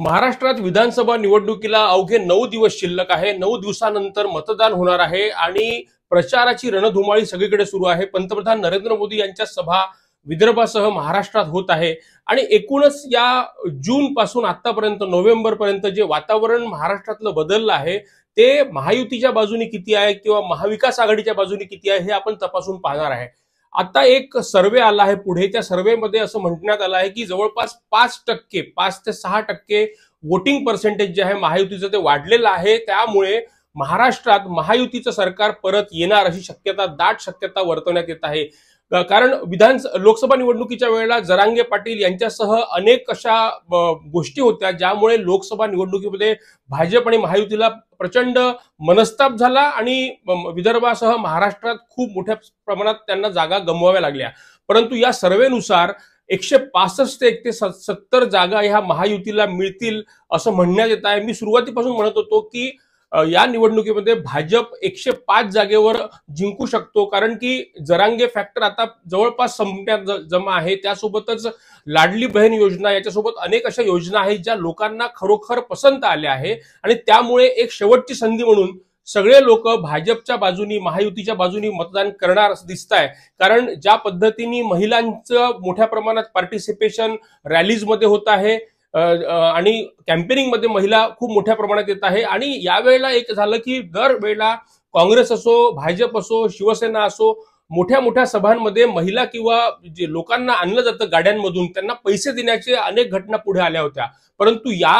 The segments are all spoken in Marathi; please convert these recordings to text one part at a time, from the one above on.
महाराष्ट्रात विधानसभा निवडणुकीला अवघे नऊ दिवस शिल्लक आहे नऊ दिवसानंतर मतदान होणार आहे आणि प्रचाराची रणधुमाळी सगळीकडे सुरू आहे पंतप्रधान नरेंद्र मोदी यांच्या सभा विदर्भासह महाराष्ट्रात होत आहे आणि एकूणच या जून पासून आतापर्यंत नोव्हेंबर पर्यंत जे वातावरण महाराष्ट्रातलं बदललं आहे ते महायुतीच्या बाजूने किती आहे किंवा महाविकास आघाडीच्या बाजूने किती आहे हे आपण तपासून पाहणार आहे आता एक सर्वे आला आहे पुढे त्या सर्वेमध्ये असं म्हणण्यात आलं आहे की जवळपास पाच टक्के पाच ते सहा टक्के वोटिंग पर्सेंटेज जे आहे महायुतीचं ते वाढलेलं आहे त्यामुळे महाराष्ट्रात महायुतीचं सरकार परत येणार अशी शक्यता दाट शक्यता वर्तवण्यात येत आहे कारण विधान लोकसभा निवडणुकीच्या वेळेला जरांगे पाटील यांच्यासह अनेक अशा गोष्टी होत्या ज्यामुळे लोकसभा निवडणुकीमध्ये भाजप आणि महायुतीला प्रचंड मनस्ताप झाला आणि विदर्भासह महाराष्ट्रात खूप मोठ्या प्रमाणात त्यांना जागा गमवाव्या लागल्या परंतु या सर्वेनुसार एकशे पासष्ट ते एक ते सत्तर जागा ह्या महायुतीला मिळतील असं म्हणण्यात येत आहे मी सुरुवातीपासून म्हणत होतो की या निवडणुकीमध्ये भाजप एकशे पाच जागेवर जिंकू शकतो कारण की जरांगे फॅक्टर आता जवळपास संपण्यात जमा आहे त्यासोबतच लाडली बहीण योजना याच्यासोबत अनेक अशा योजना आहेत ज्या लोकांना खरोखर पसंत आल्या आहे आणि त्यामुळे एक शेवटची संधी म्हणून सगळे लोक भाजपच्या बाजूनी महायुतीच्या बाजूनी मतदान करणार असं दिसत आहे कारण ज्या पद्धतीने महिलांचं मोठ्या प्रमाणात पार्टिसिपेशन रॅलीजमध्ये होत आहे आणि कॅम्पेनिंगमध्ये महिला खूप मोठ्या प्रमाणात येत आहे आणि यावेळेला एक झालं की दरवेळेला काँग्रेस असो भाजप असो शिवसेना असो मोठ्या मोठ्या सभांमध्ये महिला किंवा जे लोकांना आणलं जातं गाड्यांमधून त्यांना पैसे देण्याचे अनेक घटना पुढे आल्या होत्या परंतु या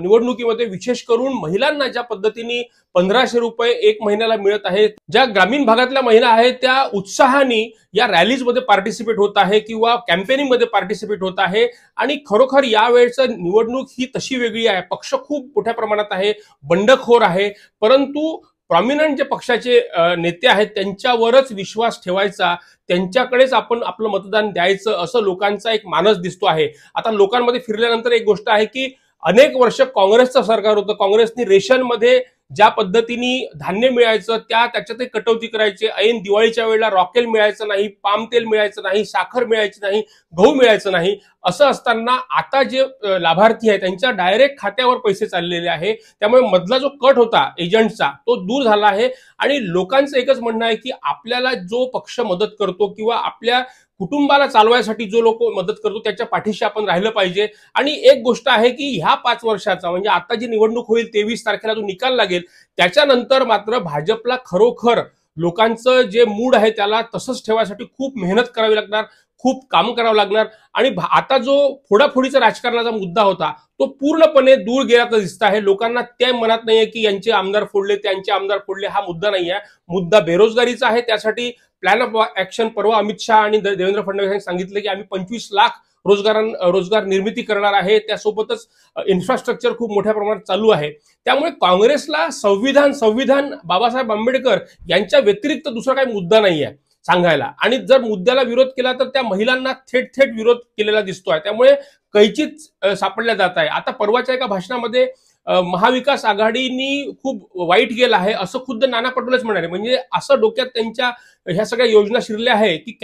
निवडणुकीमध्ये विशेष करून महिलांना ज्या पद्धतीने पंधराशे रुपये एक महिन्याला मिळत आहेत ज्या ग्रामीण भागातल्या महिला आहेत त्या उत्साहाने या रॅलीजमध्ये पार्टिसिपेट होत आहे किंवा कॅम्पेनिंगमध्ये पार्टिसिपेट होत आहे आणि खरोखर यावेळेचं निवडणूक ही तशी वेगळी आहे पक्ष खूप मोठ्या प्रमाणात आहे बंडखोर आहे परंतु प्रॉमिनंट जे पक्षाचे नेते आहेत त्यांच्यावरच विश्वास ठेवायचा त्यांच्याकडेच आपण आपलं मतदान द्यायचं असं लोकांचा एक मानस दिसतो आहे आता लोकांमध्ये फिरल्यानंतर एक गोष्ट आहे की अनेक वर्ष काँग्रेसचं सरकार होतं काँग्रेसनी रेशनमध्ये ज्या पद्धतीने धान्य मिळायचं त्या त्याच्यातही कटौती करायची ऐन दिवाळीच्या वेळेला रॉकेल मिळायचं नाही पाम तेल मिळायचं नाही साखर मिळायची नाही गहू मिळायचं नाही असं असताना आता जे लाभार्थी आहे त्यांच्या डायरेक्ट खात्यावर पैसे चाललेले आहे त्यामुळे मधला जो कट होता एजंटचा तो दूर झाला आहे आणि लोकांचं एकच म्हणणं आहे की आपल्याला जो पक्ष मदत करतो किंवा आपल्या कुटुंबाला चालवायसाठी जो लोक मदत करतो त्याच्या पाठीशी आपण राहिलं पाहिजे आणि एक गोष्ट आहे की ह्या पाच वर्षाचा म्हणजे आता जी निवडणूक होईल तेवीस तारखेला जो निकाल लागेल त्याच्यानंतर मात्र भाजपला खरोखर लोकांचं जे मूड आहे त्याला तसंच ठेवायसाठी खूप मेहनत करावी लागणार खूप काम करावं लागणार आणि आता जो फोडाफोडीचा राजकारणाचा मुद्दा होता तो पूर्णपणे दूर तर दिसत आहे लोकांना ते मनात नाहीये की यांचे आमदार फोडले त्यांचे आमदार फोडले हा मुद्दा नाही आहे मुद्दा बेरोजगारीचा आहे त्यासाठी प्लॅन ऑफ ऍक्शन परवा अमित शहा आणि देवेंद्र फडणवीस यांनी सांगितलं की आम्ही पंचवीस लाख रोजगार रोजगार निर्मिती करणार आहे त्यासोबतच इन्फ्रास्ट्रक्चर खूप मोठ्या प्रमाणात चालू आहे त्यामुळे काँग्रेसला संविधान संविधान बाबासाहेब आंबेडकर यांच्या व्यतिरिक्त दुसरा काही मुद्दा नाही आहे सांगायला आणि जर मुद्द्याला विरोध केला तर त्या महिलांना थेट थेट विरोध केलेला दिसतोय त्यामुळे कैचीच सापडल्या जात आहे आता परवाच्या एका भाषणामध्ये महाविकास आघाडीनी खूप वाईट गेला आहे असं खुद्द नाना पटोलेच म्हणाले म्हणजे असं डोक्यात त्यांच्या ह्या सगळ्या योजना शिरल्या आहे की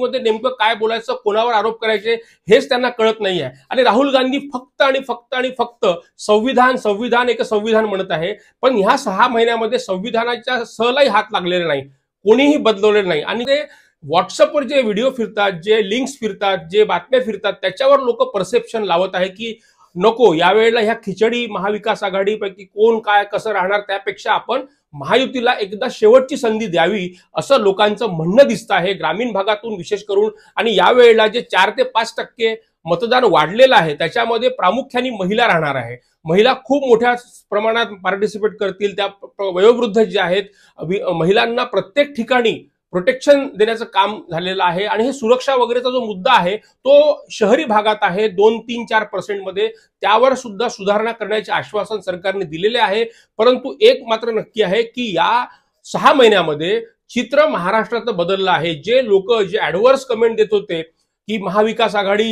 मध्ये नेमकं काय बोलायचं कोणावर आरोप करायचे हेच त्यांना कळत नाही आहे आणि राहुल गांधी फक्त आणि फक्त आणि फक्त संविधान संविधान एक संविधान म्हणत आहे पण ह्या सहा महिन्यामध्ये संविधानाच्या सहलाही हात लागलेले नाही कोणीही बदलवलेलं नाही आणि ते व्हॉट्सअपवर जे व्हिडिओ फिरतात जे लिंक्स फिरतात जे बातम्या फिरतात त्याच्यावर लोक परसेप्शन लावत आहे की नको यावेळेला ह्या खिचडी महाविकास आघाडीपैकी कोण काय कसं राहणार त्यापेक्षा आपण महायुतीला एकदा शेवटची संधी द्यावी असं लोकांचं म्हणणं दिसतं आहे ग्रामीण भागातून विशेष करून आणि यावेळेला जे चार ते पाच टक्के मतदान वाढलेलं आहे त्याच्यामध्ये प्रामुख्याने महिला राहणार आहे महिला खूप मोठ्या प्रमाणात पार्टिसिपेट करतील त्या वयोवृद्ध जे आहेत महिलांना प्रत्येक ठिकाणी प्रोटेक्शन देण्याचं काम झालेलं आहे आणि हे सुरक्षा वगैरेचा जो मुद्दा आहे तो शहरी भागात आहे दोन तीन चार पर्सेंटमध्ये त्यावर सुद्धा सुधारणा करण्याचे आश्वासन सरकारने दिलेले आहे परंतु एक मात्र नक्की आहे की या सहा महिन्यामध्ये चित्र महाराष्ट्रात बदललं आहे जे लोक जे ऍडव्हर्स कमेंट देत होते की महाविकास आघाडी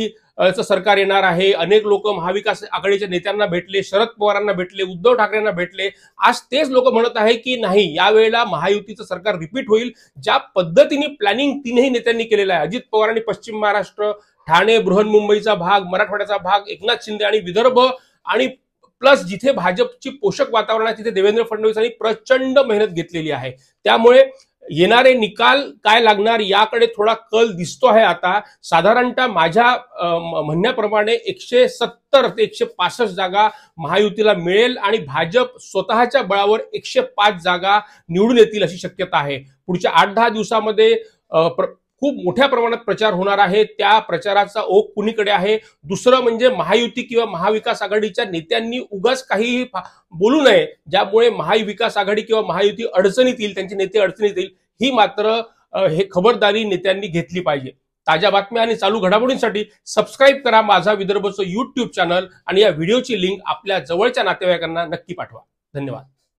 सरकार येणार आहे अनेक लोक महाविकास आघाडीच्या नेत्यांना भेटले शरद पवारांना भेटले उद्धव ठाकरेंना भेटले आज तेच लोक म्हणत आहे की नाही यावेळेला महायुतीचं सरकार रिपीट होईल ज्या पद्धतीने प्लॅनिंग तीनही नेत्यांनी केलेलं आहे अजित पवार आणि पश्चिम महाराष्ट्र ठाणे बृहन्मुंबईचा भाग मराठवाड्याचा भाग एकनाथ शिंदे आणि विदर्भ आणि प्लस जिथे भाजपची पोषक वातावरण आहे तिथे देवेंद्र फडणवीस यांनी प्रचंड मेहनत घेतलेली आहे त्यामुळे येणारे निकाल काय लागणार याकडे थोडा कल दिसतो आहे आता साधारणतः माझ्या म्हणण्याप्रमाणे एकशे सत्तर ते एकशे पासष्ट जागा महायुतीला मिळेल आणि भाजप स्वतःच्या बळावर एकशे पाच जागा निवडून येतील अशी शक्यता आहे पुढच्या आठ दहा दिवसामध्ये खूप मोठ्या प्रमाणात प्रचार होणार आहे त्या प्रचाराचा ओघ कुणीकडे आहे दुसरं म्हणजे महायुती किंवा महाविकास आघाडीच्या नेत्यांनी उगाच काहीही बोलू नये ज्यामुळे महाविकास आघाडी किंवा महायुती अडचणीत येईल त्यांचे नेते अडचणीत येईल ही मात्र हे खबरदारी नेत्यांनी घेतली पाहिजे ताज्या बातम्या आणि चालू घडामोडींसाठी सबस्क्राईब करा माझा विदर्भचं युट्यूब चॅनल आणि या व्हिडिओची लिंक आपल्या जवळच्या नातेवाईकांना नक्की पाठवा धन्यवाद